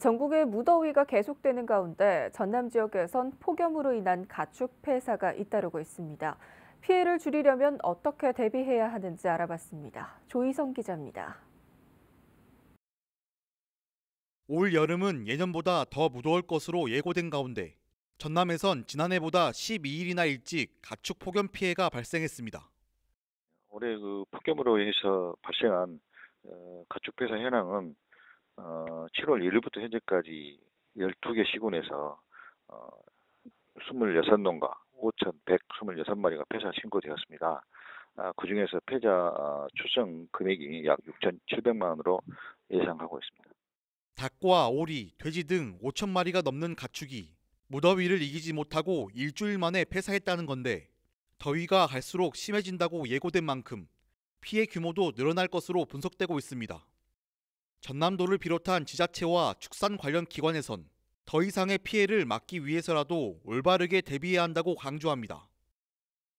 전국의 무더위가 계속되는 가운데 전남 지역에선 폭염으로 인한 가축 폐사가 잇따르고 있습니다. 피해를 줄이려면 어떻게 대비해야 하는지 알아봤습니다. 조희성 기자입니다. 올 여름은 예년보다 더 무더울 것으로 예고된 가운데 전남에선 지난해보다 12일이나 일찍 가축 폭염 피해가 발생했습니다. 올해 그 폭염으로 인해서 발생한 어, 가축 폐사 현황은 어, 7월 1일부터 현재까지 12개 시군에서 어, 26농가 5,126마리가 폐사 신고되었습니다. 아, 그 중에서 폐자 어, 추정 금액이 약 6,700만 원으로 예상하고 있습니다. 닭과 오리, 돼지 등 5천 마리가 넘는 가축이 무더위를 이기지 못하고 일주일 만에 폐사했다는 건데 더위가 갈수록 심해진다고 예고된 만큼 피해 규모도 늘어날 것으로 분석되고 있습니다. 전남도를 비롯한 지자체와 축산 관련 기관에선 더 이상의 피해를 막기 위해서라도 올바르게 대비해야 한다고 강조합니다.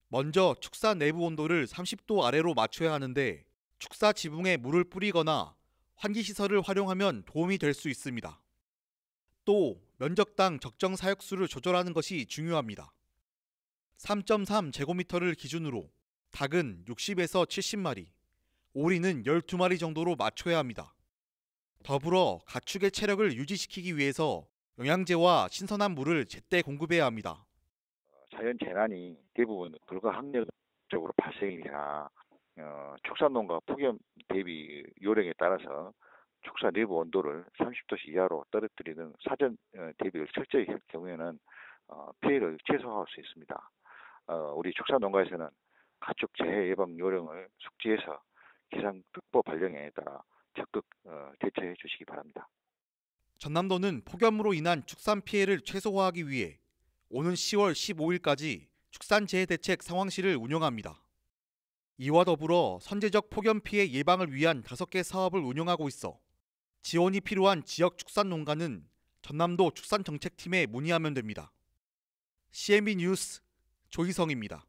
먼저 축사 내부 온도를 30도 아래로 맞춰야 하는데 축사 지붕에 물을 뿌리거나 환기시설을 활용하면 도움이 될 수 있습니다. 또 면적당 적정 사육수를 조절하는 것이 중요합니다. 3.3 제곱미터를 기준으로 닭은 60에서 70마리, 오리는 12마리 정도로 맞춰야 합니다. 더불어 가축의 체력을 유지시키기 위해서 영양제와 신선한 물을 제때 공급해야 합니다. 자연 재난이 대부분 불가항력적으로 발생이나 어, 축산농가 폭염 대비 요령에 따라서 축산 내부 온도를 30도씨 이하로 떨어뜨리는 사전 어, 대비를 철저히 할 경우에는 어, 피해를 최소화할 수 있습니다. 어, 우리 축산농가에서는 가축 재해 예방 요령을 숙지해서 기상특보 발령에 따라 적극 어, 대처해 주시기 바랍니다. 전남도는 폭염으로 인한 축산 피해를 최소화하기 위해 오는 10월 15일까지 축산재해대책 상황실을 운영합니다. 이와 더불어 선제적 폭염 피해 예방을 위한 5개 사업을 운영하고 있어 지원이 필요한 지역 축산 농가는 전남도 축산정책팀에 문의하면 됩니다. CMB 뉴스 조희성입니다.